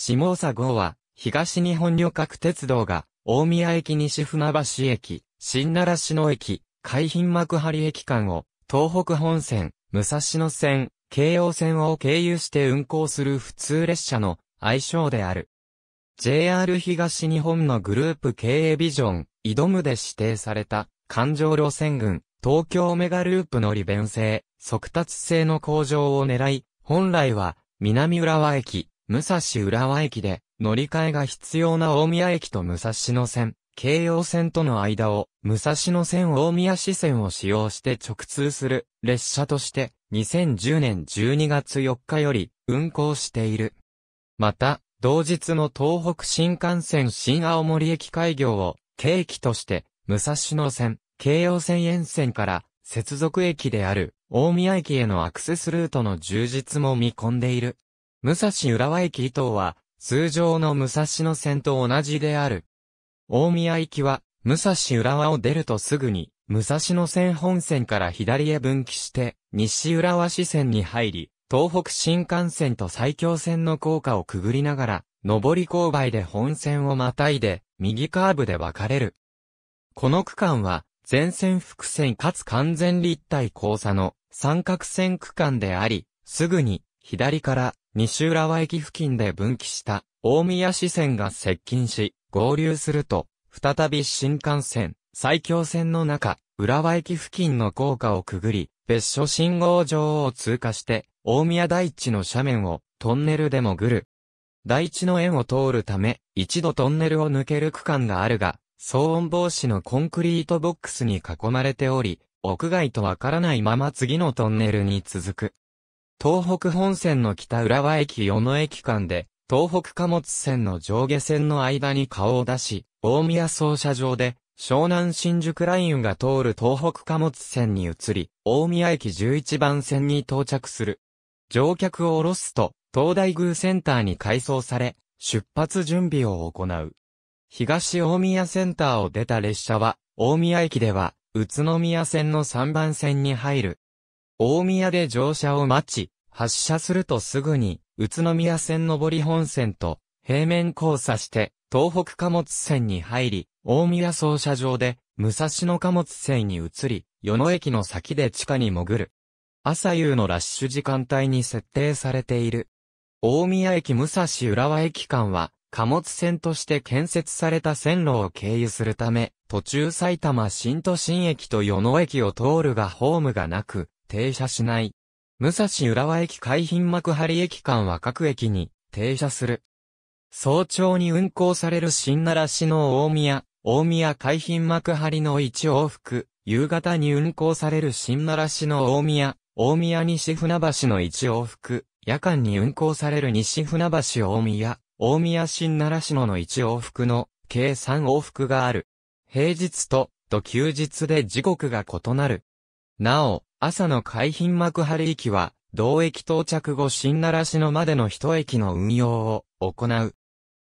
下総号は、東日本旅客鉄道が、大宮駅西船橋駅、新奈良市の駅、海浜幕張駅間を、東北本線、武蔵野線、京王線を経由して運行する普通列車の愛称である。JR 東日本のグループ経営ビジョン、イドムで指定された、環状路線群、東京メガループの利便性、速達性の向上を狙い、本来は、南浦和駅、武蔵浦和駅で乗り換えが必要な大宮駅と武蔵野線、京葉線との間を武蔵野線大宮支線を使用して直通する列車として2010年12月4日より運行している。また、同日の東北新幹線新青森駅開業を契機として武蔵野線、京葉線沿線から接続駅である大宮駅へのアクセスルートの充実も見込んでいる。武蔵浦和駅伊東は、通常の武蔵野線と同じである。大宮行きは、武蔵浦和を出るとすぐに、武蔵野線本線から左へ分岐して、西浦和支線に入り、東北新幹線と埼京線の高架をくぐりながら、上り勾配で本線をまたいで、右カーブで分かれる。この区間は、全線複線かつ完全立体交差の三角線区間であり、すぐに、左から西浦和駅付近で分岐した大宮支線が接近し、合流すると、再び新幹線、埼京線の中、浦和駅付近の高架をくぐり、別所信号場を通過して、大宮台地の斜面をトンネルで潜る。台地の円を通るため、一度トンネルを抜ける区間があるが、騒音防止のコンクリートボックスに囲まれており、屋外とわからないまま次のトンネルに続く。東北本線の北浦和駅与野駅間で、東北貨物線の上下線の間に顔を出し、大宮操車場で、湘南新宿ラインが通る東北貨物線に移り、大宮駅11番線に到着する。乗客を降ろすと、東大宮センターに改装され、出発準備を行う。東大宮センターを出た列車は、大宮駅では、宇都宮線の3番線に入る。大宮で乗車を待ち、発車するとすぐに、宇都宮線上り本線と、平面交差して、東北貨物線に入り、大宮操車場で、武蔵野貨物線に移り、与野駅の先で地下に潜る。朝夕のラッシュ時間帯に設定されている。大宮駅武蔵浦和駅間は、貨物線として建設された線路を経由するため、途中埼玉新都心駅と与野駅を通るがホームがなく、停車しない。武蔵浦和駅海浜幕張駅間は各駅に停車する。早朝に運行される新奈良市の大宮、大宮海浜幕張の1往復、夕方に運行される新奈良市の大宮、大宮西船橋の1往復、夜間に運行される西船橋大宮、大宮新奈良市のの1往復の計3往復がある。平日と、と休日で時刻が異なる。なお、朝の海浜幕張駅は、同駅到着後新奈良市のまでの一駅の運用を行う。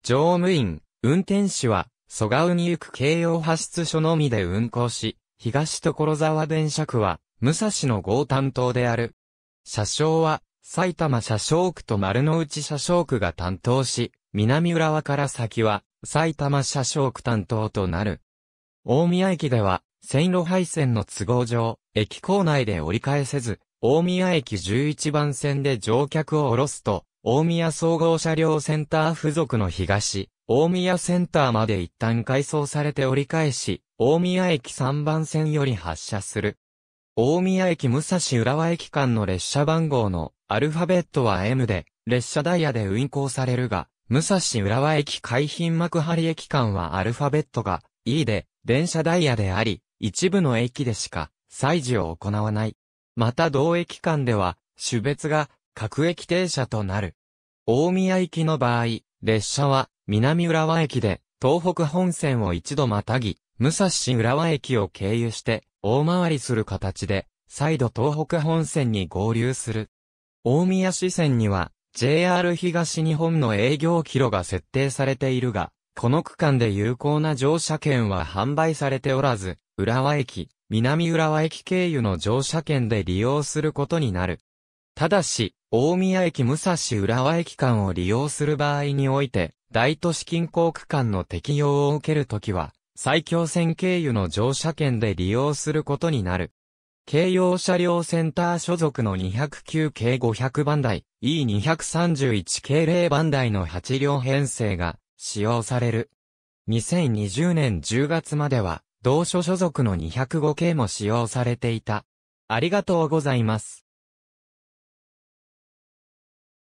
乗務員、運転士は、蘇我に行く京葉発出所のみで運行し、東所沢電車区は、武蔵の号担当である。車掌は、埼玉車掌区と丸の内車掌区が担当し、南浦和から先は、埼玉車掌区担当となる。大宮駅では、線路配線の都合上、駅構内で折り返せず、大宮駅11番線で乗客を降ろすと、大宮総合車両センター付属の東、大宮センターまで一旦改装されて折り返し、大宮駅3番線より発車する。大宮駅武蔵浦和駅間の列車番号のアルファベットは M で、列車ダイヤで運行されるが、武蔵浦和駅海浜幕張駅間はアルファベットが E で、電車ダイヤであり、一部の駅でしか、祭事を行わない。また同駅間では、種別が各駅停車となる。大宮行きの場合、列車は南浦和駅で東北本線を一度またぎ、武蔵浦和駅を経由して大回りする形で、再度東北本線に合流する。大宮支線には JR 東日本の営業キロが設定されているが、この区間で有効な乗車券は販売されておらず、浦和駅、南浦和駅経由の乗車券で利用することになる。ただし、大宮駅武蔵浦和駅間を利用する場合において、大都市近郊区間の適用を受けるときは、埼京線経由の乗車券で利用することになる。京葉車両センター所属の209系500番台、E231 系0番台の8両編成が、使用される。2020年10月までは、同書所属の205系も使用されていた。ありがとうございます。